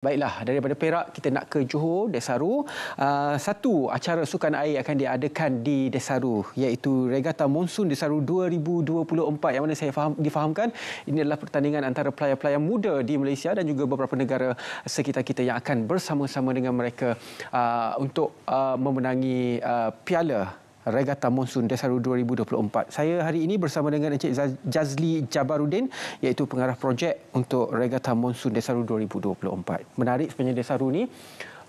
Baiklah, daripada Perak kita nak ke Johor, Desaru. Uh, satu acara sukan air akan diadakan di Desaru iaitu Regatta Monsoon Desaru 2024 yang mana saya faham, difahamkan ini adalah pertandingan antara pelayar-pelayar muda di Malaysia dan juga beberapa negara sekitar kita yang akan bersama-sama dengan mereka uh, untuk uh, memenangi uh, piala Regatta Monsun Desaru 2024. Saya hari ini bersama dengan Encik Jazli Jabarudin iaitu pengarah projek untuk Regatta Monsun Desaru 2024. Menarik sebenarnya Desaru ni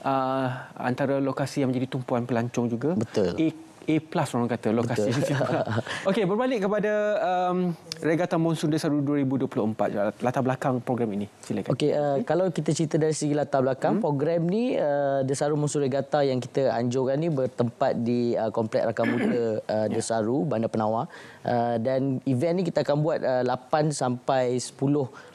uh, antara lokasi yang menjadi tumpuan pelancong juga. Betul. Ik- eh, A plus orang kata lokasi situ. Okey, berbalik kepada um, Regatta Monsoon Desa 2024 latar belakang program ini. Silakan. Okey, uh, kalau kita cerita dari segi latar belakang hmm? program ni uh, Desaru Monsoon Regatta yang kita anjurkan ni bertempat di uh, Komplek Rakan Muda uh, Desaru ya. Bandar Penawar uh, dan event ni kita akan buat uh, 8 sampai 10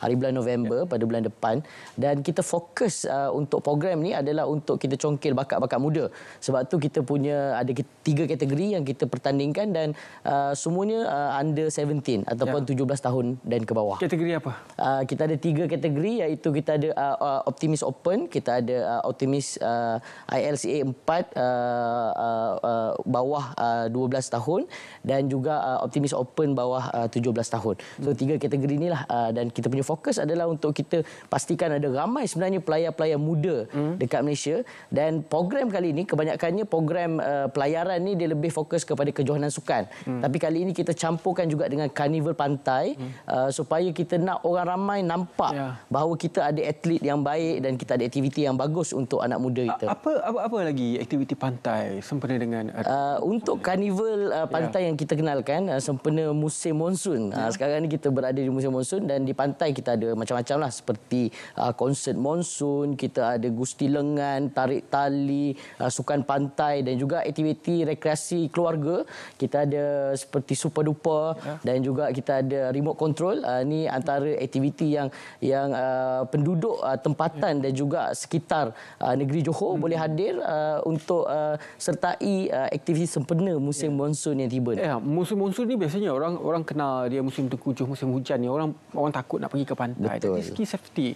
hari bulan November yeah. pada bulan depan dan kita fokus uh, untuk program ni adalah untuk kita congkil bakat-bakat muda. Sebab tu kita punya ada tiga kategori kategori yang kita pertandingkan dan uh, semuanya uh, under 17 ataupun ya. 17 tahun dan ke bawah. Kategori apa? Uh, kita ada tiga kategori iaitu kita ada uh, uh Optimist Open, kita ada uh, Optimist uh, ILCA 4 uh, uh, uh, bawah uh, 12 tahun dan juga uh, Optimist Open bawah uh, 17 tahun. So hmm. tiga kategori inilah uh, dan kita punya fokus adalah untuk kita pastikan ada ramai sebenarnya pelayar-pelayar muda hmm. dekat Malaysia dan program kali ini kebanyakannya program uh, pelayaran ni biasanya lebih fokus kepada kejohanan sukan. Hmm. Tapi kali ini kita campurkan juga dengan karnival pantai hmm. uh, supaya kita nak orang ramai nampak ya. bahawa kita ada atlet yang baik dan kita ada aktiviti yang bagus untuk anak muda kita. Apa apa, apa lagi aktiviti pantai sempena dengan uh, untuk karnival uh, ya. pantai ya. yang kita kenalkan uh, sempena musim monsun. Uh, ya. Uh, sekarang ini kita berada di musim monsun dan di pantai kita ada macam-macam lah seperti uh, konsert monsun, kita ada gusti lengan, tarik tali, uh, sukan pantai dan juga aktiviti rekreasi kasih keluarga. Kita ada seperti super dupa ya. yeah. dan juga kita ada remote control. Uh, ah, ini antara aktiviti yang yang uh, penduduk uh, tempatan yeah. dan juga sekitar uh, negeri Johor hmm. boleh hadir uh, untuk uh, sertai uh, aktiviti sempena musim yeah. monsun yang tiba. Yeah, musim monsun ni biasanya orang orang kenal dia musim tengkujuh, musim hujan ni orang orang takut nak pergi ke pantai. Betul. Jadi safety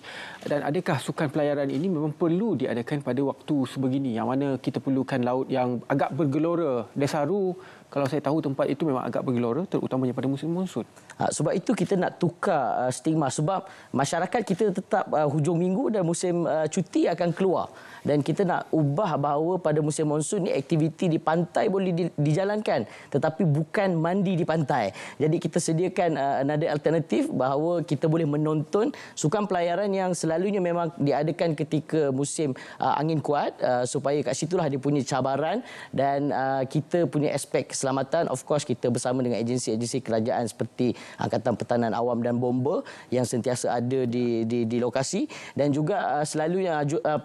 dan adakah sukan pelayaran ini memang perlu diadakan pada waktu sebegini yang mana kita perlukan laut yang agak bergelora Desaru kalau saya tahu tempat itu memang agak bergelora terutamanya pada musim monsun. Ha, sebab itu kita nak tukar uh, stigma sebab masyarakat kita tetap uh, hujung minggu dan musim uh, cuti akan keluar dan kita nak ubah bahawa pada musim monsun ni aktiviti di pantai boleh di, dijalankan tetapi bukan mandi di pantai. Jadi kita sediakan uh, another alternatif bahawa kita boleh menonton sukan pelayaran yang selalunya memang diadakan ketika musim uh, angin kuat uh, supaya kat situlah dia punya cabaran dan uh, kita punya aspek keselamatan of course kita bersama dengan agensi-agensi kerajaan seperti angkatan pertahanan awam dan bomba yang sentiasa ada di di, di lokasi dan juga uh, yang uh, uh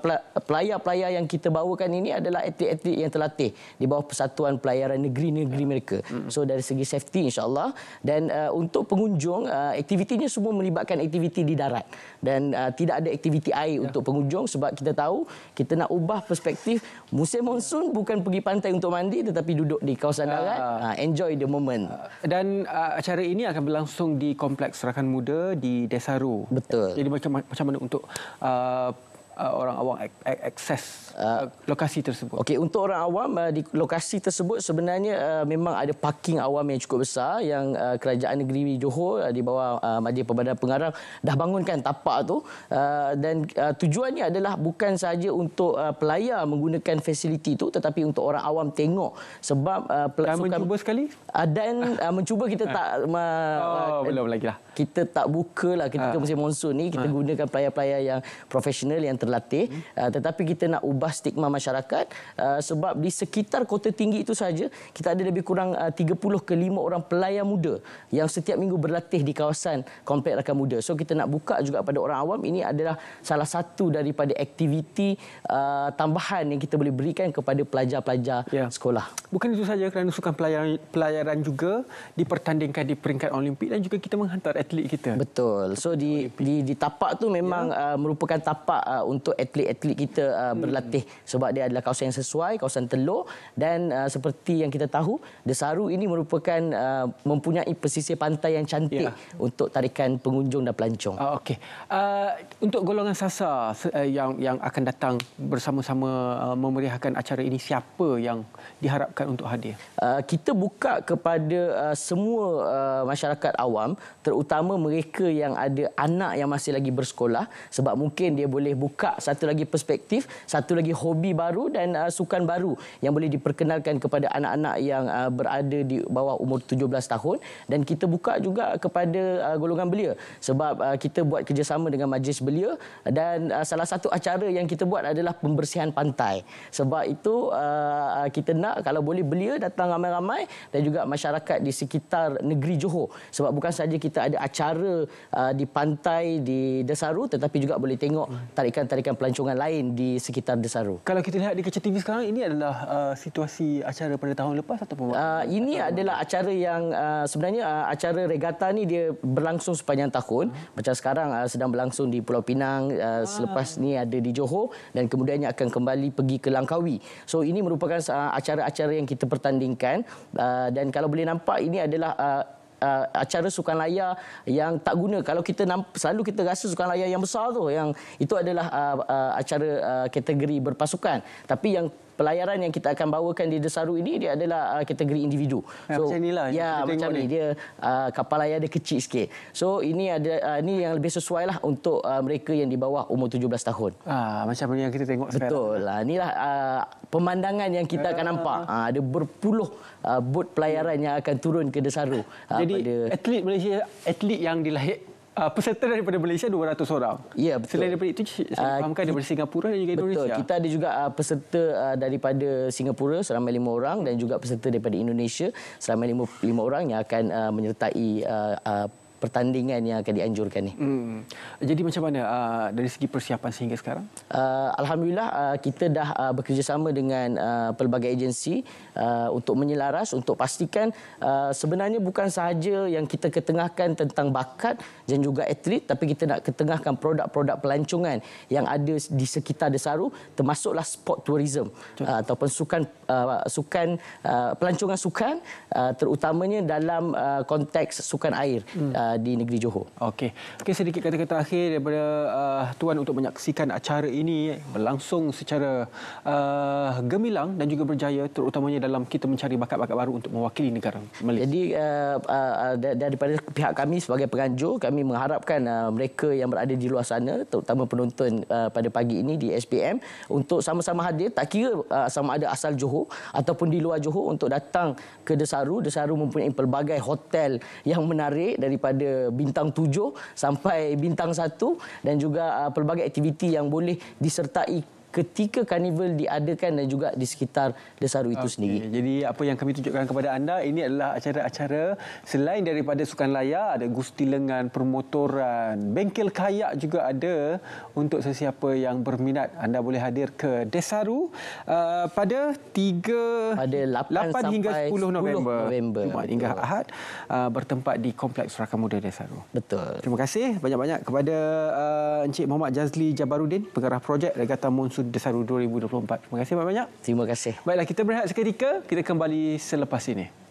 pelayar-pelayar yang kita bawakan ini adalah atlet-atlet yang terlatih di bawah persatuan pelayaran negeri-negeri ya. mereka hmm. so dari segi safety insyaallah dan uh, untuk pengunjung uh, aktivitinya semua melibatkan aktiviti di darat dan uh, tidak ada aktiviti air ya. untuk pengunjung sebab kita tahu kita nak ubah perspektif musim monsun bukan pergi pantai untuk mandi tetapi duduk di kawasan ya. darat kan? Uh, enjoy the moment. Ah, dan uh, acara ini akan berlangsung di Kompleks Serakan Muda di Desaru. Betul. Jadi macam macam mana untuk uh, uh, orang awam akses uh, uh, lokasi tersebut? Okey, untuk orang awam uh, di lokasi tersebut sebenarnya uh, memang ada parking awam yang cukup besar yang uh, kerajaan negeri Johor uh, di bawah uh, Majlis Pembadan Pengarang dah bangunkan tapak tu uh, dan uh, tujuannya adalah bukan sahaja untuk uh, pelayar menggunakan fasiliti tu tetapi untuk orang awam tengok sebab uh, dan sukan, mencuba sekali uh, dan uh, mencuba kita tak oh, uh, belum lagi lah kita tak buka lah ketika uh, ah. musim monsun ni kita uh, gunakan pelayar-pelayar yang profesional yang terlatih hmm. uh, tetapi kita nak ubah stigma masyarakat uh, sebab di sekitar kota tinggi itu saja kita ada lebih kurang ah, uh, 30 ke 5 orang pelayar muda yang setiap minggu berlatih di kawasan komplek rakan muda so kita nak buka juga pada orang awam ini adalah salah satu daripada aktiviti uh, tambahan yang kita boleh berikan kepada pelajar-pelajar ya. sekolah bukan itu saja kerana sukan pelayaran, pelayaran juga dipertandingkan di peringkat olimpik dan juga kita menghantar atlet kita betul so di di, di tapak tu memang ya. uh, merupakan tapak uh, untuk atlet-atlet kita uh, hmm. berlatih sebab dia adalah kawasan yang sesuai, kawasan telur dan uh, seperti yang kita tahu, Desaru ini merupakan uh, mempunyai pesisir pantai yang cantik yeah. untuk tarikan pengunjung dan pelancong. Uh, Okey. Uh, untuk golongan sasa uh, yang yang akan datang bersama-sama uh, memeriahkan acara ini, siapa yang diharapkan untuk hadir? Uh, kita buka kepada uh, semua uh, masyarakat awam, terutama mereka yang ada anak yang masih lagi bersekolah sebab mungkin dia boleh buka buka satu lagi perspektif, satu lagi hobi baru dan uh, sukan baru yang boleh diperkenalkan kepada anak-anak yang uh, berada di bawah umur 17 tahun dan kita buka juga kepada uh, golongan belia sebab uh, kita buat kerjasama dengan majlis belia dan uh, salah satu acara yang kita buat adalah pembersihan pantai. Sebab itu uh, uh kita nak kalau boleh belia datang ramai-ramai dan juga masyarakat di sekitar negeri Johor sebab bukan saja kita ada acara uh, di pantai di Desaru tetapi juga boleh tengok tarikan-tarikan mengatakan pelancongan lain di sekitar Desaru. Kalau kita lihat di kaca TV sekarang, ini adalah uh, situasi acara pada tahun lepas atau Uh, ini atau adalah apa? acara yang uh, sebenarnya uh, acara regata ni dia berlangsung sepanjang tahun. Uh hmm. -huh. Macam sekarang uh, sedang berlangsung di Pulau Pinang, uh, uh ah. -huh. selepas ni ada di Johor dan kemudiannya akan kembali pergi ke Langkawi. So ini merupakan uh, acara-acara uh, yang kita pertandingkan uh, dan kalau boleh nampak ini adalah uh, uh, acara sukan layar yang tak guna kalau kita selalu kita rasa sukan layar yang besar tu yang itu adalah uh, uh, acara uh, kategori berpasukan tapi yang pelayaran yang kita akan bawakan di Desaru ini dia adalah uh, kategori individu. So ya, macam inilah ya, kita macam ni. dia uh, kapal layar dia kecil sikit. So ini ada uh, ini yang lebih sesuai lah untuk uh, mereka yang di bawah umur 17 tahun. Ah macam mana yang kita tengok sekarang. Betul lah. Inilah uh, pemandangan yang kita akan ah. nampak. Uh, ada berpuluh uh, bot pelayaran yang akan turun ke Desaru. Uh, Jadi pada... atlet Malaysia atlet yang dilahirkan Uh, peserta daripada Malaysia 200 orang. Ya, betul. Selain daripada itu, saya uh, fahamkan daripada Singapura dan juga betul. Indonesia. Betul. Kita ada juga uh, peserta uh, daripada Singapura selama lima orang dan juga peserta daripada Indonesia selama lima, lima orang yang akan uh, menyertai uh, uh, pertandingan yang akan dianjurkan ni. Hmm. Jadi macam mana uh, dari segi persiapan sehingga sekarang? Uh, Alhamdulillah uh, kita dah uh, bekerjasama dengan uh, pelbagai agensi uh, untuk menyelaras untuk pastikan uh, sebenarnya bukan sahaja yang kita ketengahkan tentang bakat dan juga atlet tapi kita nak ketengahkan produk-produk pelancongan yang ada di sekitar Desaru termasuklah sport tourism uh, ataupun sukan uh, sukan uh, pelancongan sukan uh, terutamanya dalam uh, konteks sukan air hmm. uh, Uh, di negeri Johor. Okey. Okey sedikit kata-kata akhir daripada uh, tuan untuk menyaksikan acara ini berlangsung secara uh, gemilang dan juga berjaya terutamanya dalam kita mencari bakat-bakat baru untuk mewakili negara Malaysia. Jadi uh, uh, uh daripada pihak kami sebagai penganjur kami mengharapkan uh, mereka yang berada di luar sana terutama penonton uh, pada pagi ini di SPM untuk sama-sama hadir tak kira uh, sama ada asal Johor ataupun di luar Johor untuk datang ke Desaru. Desaru mempunyai pelbagai hotel yang menarik daripada daripada bintang tujuh sampai bintang satu dan juga uh, pelbagai aktiviti yang boleh disertai ketika karnival diadakan dan juga di sekitar Desaru itu okay. sendiri. Jadi apa yang kami tunjukkan kepada anda ini adalah acara-acara selain daripada sukan layar ada gusti lengan, permotoran, bengkel kayak juga ada untuk sesiapa yang berminat anda boleh hadir ke Desaru uh, pada 3 pada 8, 8 hingga 10, 10 November. Jumaat hingga Ahad uh, bertempat di Kompleks Rakan Muda Desaru. Betul. Terima kasih banyak-banyak kepada uh, Encik Muhammad Jazli Jabarudin, pengarah projek Regatta Monsun Desaru 2024. Terima kasih banyak-banyak. Terima kasih. Baiklah, kita berehat seketika. Kita kembali selepas ini.